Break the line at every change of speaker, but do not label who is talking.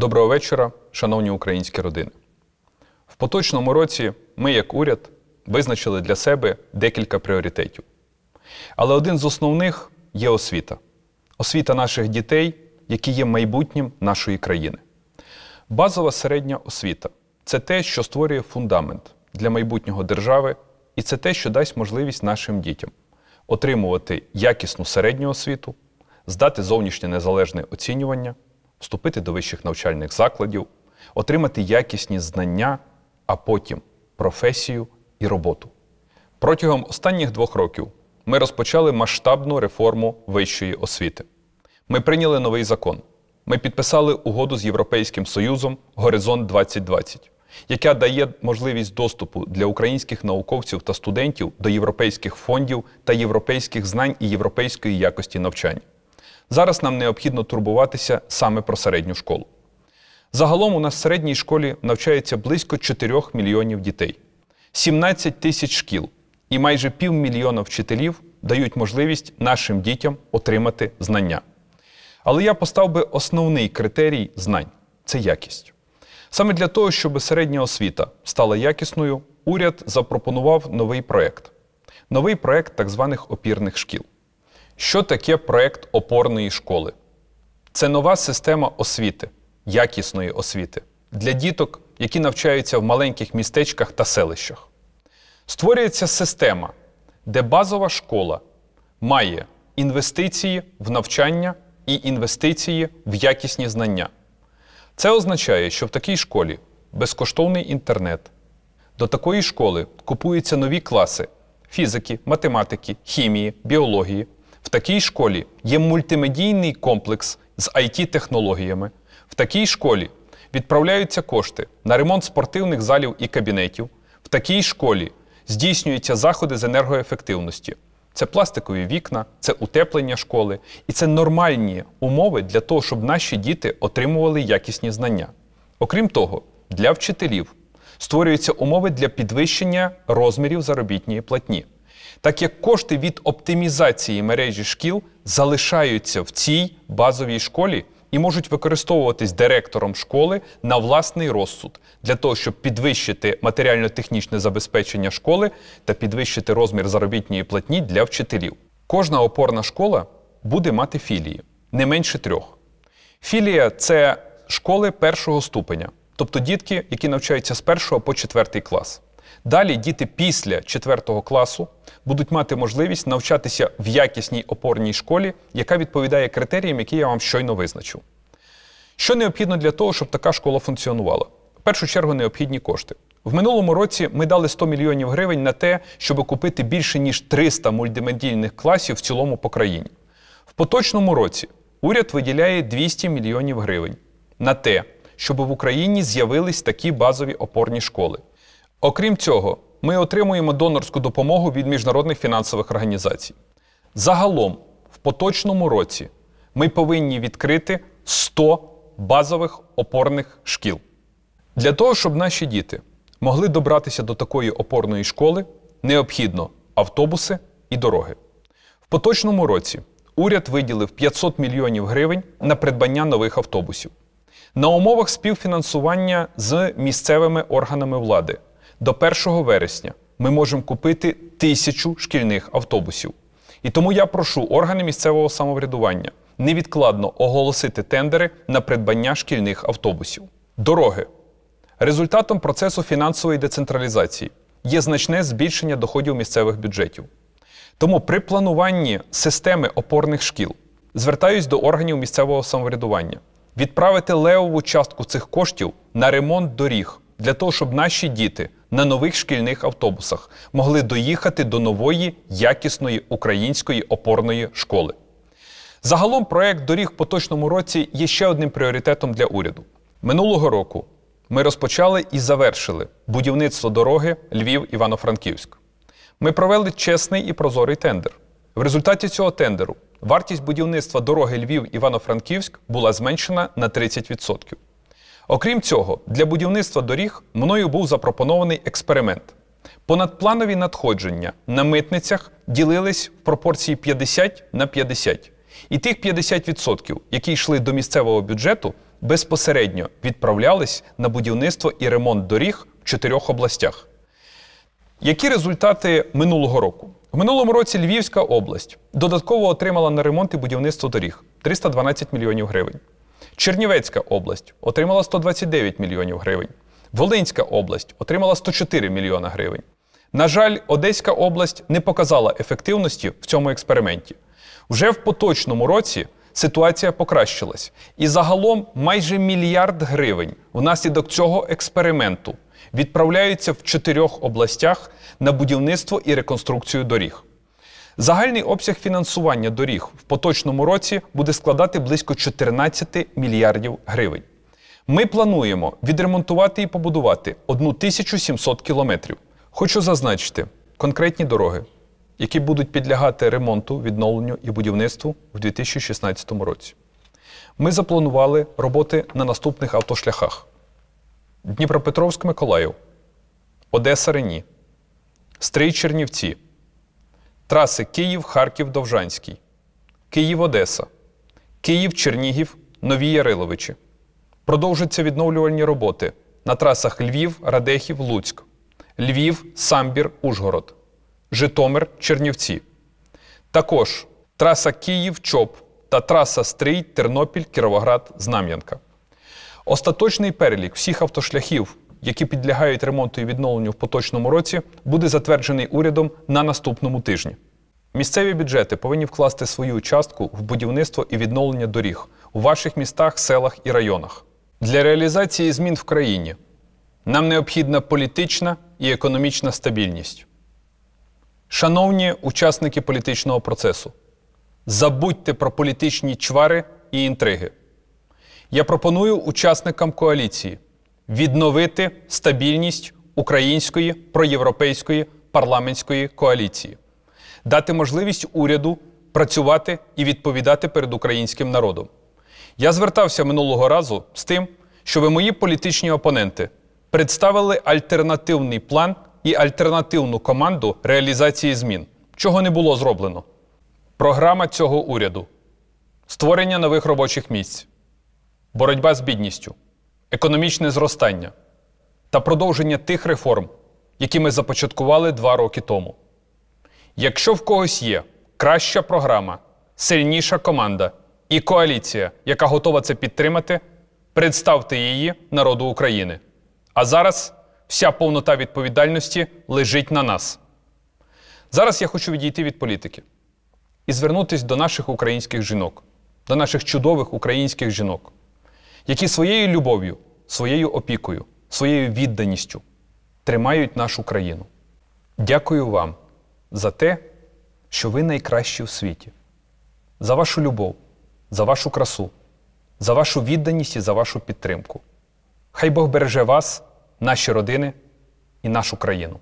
Доброго вечора, шановні українські родини. В поточному році ми, як уряд, визначили для себе декілька пріоритетів. Але один з основних є освіта освіта наших дітей, які є майбутнім нашої країни. Базова середня освіта це те, що створює фундамент для майбутнього держави, і це те, що дасть можливість нашим дітям отримувати якісну середню освіту, здати зовнішнє незалежне оцінювання вступити до вищих навчальних закладів, отримати якісні знання, а потім професію і роботу. Протягом останніх двох років ми розпочали масштабну реформу вищої освіти. Ми прийняли новий закон. Ми підписали угоду з Європейським Союзом Горизонт 2020, яка дає можливість доступу для українських науковців та студентів до європейських фондів та європейських знань і європейської якості навчання. Зараз нам необхідно турбуватися саме про середню школу. Загалом у нас в середній школі навчається близько 4 мільйонів дітей, 17 тисяч шкіл і майже півмільйона вчителів дають можливість нашим дітям отримати знання. Але я постав би основний критерій знань це якість. Саме для того, щоб середня освіта стала якісною, уряд запропонував новий проект новий проект так званих опірних шкіл. Що таке проект опорної школи? Це нова система освіти, якісної освіти для діток, які навчаються в маленьких містечках та селищах. Створюється система, де базова школа має інвестиції в навчання і інвестиції в якісні знання. Це означає, що в такій школі безкоштовний інтернет. До такої школи купуються нові класи фізики, математики, хімії, біології. В такій школі є мультимедійний комплекс з it технологіями В такій школі відправляються кошти на ремонт спортивних залів і кабінетів. В такій школі здійснюються заходи з енергоефективності. Це пластикові вікна, це утеплення школи, і це нормальні умови для того, щоб наші діти отримували якісні знання. Окрім того, для вчителів створюються умови для підвищення розмірів заробітної платні. Так як кошти від оптимізації мережі шкіл залишаються в цій базовій школі і можуть використовуватись директором школи на власний розсуд для того, щоб підвищити матеріально-технічне забезпечення школи та підвищити розмір заробітної платні для вчителів. Кожна опорна школа буде мати філії не менше трьох. Філія це школи першого ступеня, тобто дітки, які навчаються з першого по четвертий клас. Далі діти після 4 класу будуть мати можливість навчатися в якісній опорній школі, яка відповідає критеріям, які я вам щойно визначив. Що необхідно для того, щоб така школа функціонувала? В першу чергу необхідні кошти. В минулому році ми дали 100 мільйонів гривень на те, щоб купити більше ніж 300 мультимедійних класів в цілому по країні. В поточному році уряд виділяє 200 мільйонів гривень на те, щоб в Україні з'явились такі базові опорні школи. Окрім цього, ми отримуємо донорську допомогу від міжнародних фінансових організацій. Загалом, в поточному році ми повинні відкрити 100 базових опорних шкіл. Для того, щоб наші діти могли добратися до такої опорної школи, необхідно автобуси і дороги. В поточному році уряд виділив 500 мільйонів гривень на придбання нових автобусів. На умовах співфінансування з місцевими органами влади до 1 вересня ми можемо купити тисячу шкільних автобусів. І тому я прошу органи місцевого самоврядування невідкладно оголосити тендери на придбання шкільних автобусів. Дороги. Результатом процесу фінансової децентралізації є значне збільшення доходів місцевих бюджетів. Тому при плануванні системи опорних шкіл звертаюсь до органів місцевого самоврядування відправити левову частку цих коштів на ремонт доріг для того, щоб наші діти на нових шкільних автобусах могли доїхати до нової якісної української опорної школи. Загалом проект доріг в поточному році є ще одним пріоритетом для уряду. Минулого року ми розпочали і завершили будівництво дороги Львів-Івано-Франківськ. Ми провели чесний і прозорий тендер. В результаті цього тендеру вартість будівництва дороги Львів-Івано-Франківськ була зменшена на 30%. Окрім цього, для будівництва доріг мною був запропонований експеримент. Понадпланові надходження на митницях ділились в пропорції 50 на 50. І тих 50%, які йшли до місцевого бюджету, безпосередньо відправлялись на будівництво і ремонт доріг в чотирьох областях. Які результати минулого року? В минулому році Львівська область додатково отримала на ремонт і будівництво доріг 312 мільйонів гривень. Чернівецька область отримала 129 мільйонів гривень. Волинська область отримала 104 мільйона гривень. На жаль, Одеська область не показала ефективності в цьому експерименті. Вже в поточному році ситуація покращилась, і загалом майже мільярд гривень внаслідок цього експерименту відправляються в чотирьох областях на будівництво і реконструкцію доріг. Загальний обсяг фінансування доріг в поточному році буде складати близько 14 мільярдів гривень. Ми плануємо відремонтувати і побудувати 1700 кілометрів. Хочу зазначити конкретні дороги, які будуть підлягати ремонту, відновленню і будівництву в 2016 році. Ми запланували роботи на наступних автошляхах: Дніпропетровськ-Миколаїв, Одеса Рені, Стрий Чернівці траси Київ, Харків, Довжанський, Київ, Одеса, Київ, Чернігів, Нові Яриловичі. Продовжаться відновлювальні роботи на трасах Львів, Радехів, Луцьк, Львів, Самбір, Ужгород, Житомир, Чернівці. Також траса Київ, Чоп та траса Стрий, Тернопіль, Кіровоград, Знам'янка. Остаточний перелік всіх автошляхів які підлягають ремонту і відновленню в поточному році, буде затверджений урядом на наступному тижні. Місцеві бюджети повинні вкласти свою частку в будівництво і відновлення доріг у ваших містах, селах і районах. Для реалізації змін в країні нам необхідна політична і економічна стабільність. Шановні учасники політичного процесу, забудьте про політичні чвари і інтриги. Я пропоную учасникам коаліції відновити стабільність української проєвропейської парламентської коаліції, дати можливість уряду працювати і відповідати перед українським народом. Я звертався минулого разу з тим, щоб мої політичні опоненти представили альтернативний план і альтернативну команду реалізації змін, чого не було зроблено. Програма цього уряду: створення нових робочих місць, боротьба з бідністю економічне зростання та продовження тих реформ, які ми започаткували два роки тому. Якщо в когось є краща програма, сильніша команда і коаліція, яка готова це підтримати, представте її народу України. А зараз вся повнота відповідальності лежить на нас. Зараз я хочу відійти від політики і звернутися до наших українських жінок, до наших чудових українських жінок які своєю любов'ю, своєю опікою, своєю відданістю тримають нашу країну. Дякую вам за те, що ви найкращі у світі, за вашу любов, за вашу красу, за вашу відданість і за вашу підтримку. Хай Бог береже вас, наші родини і нашу країну.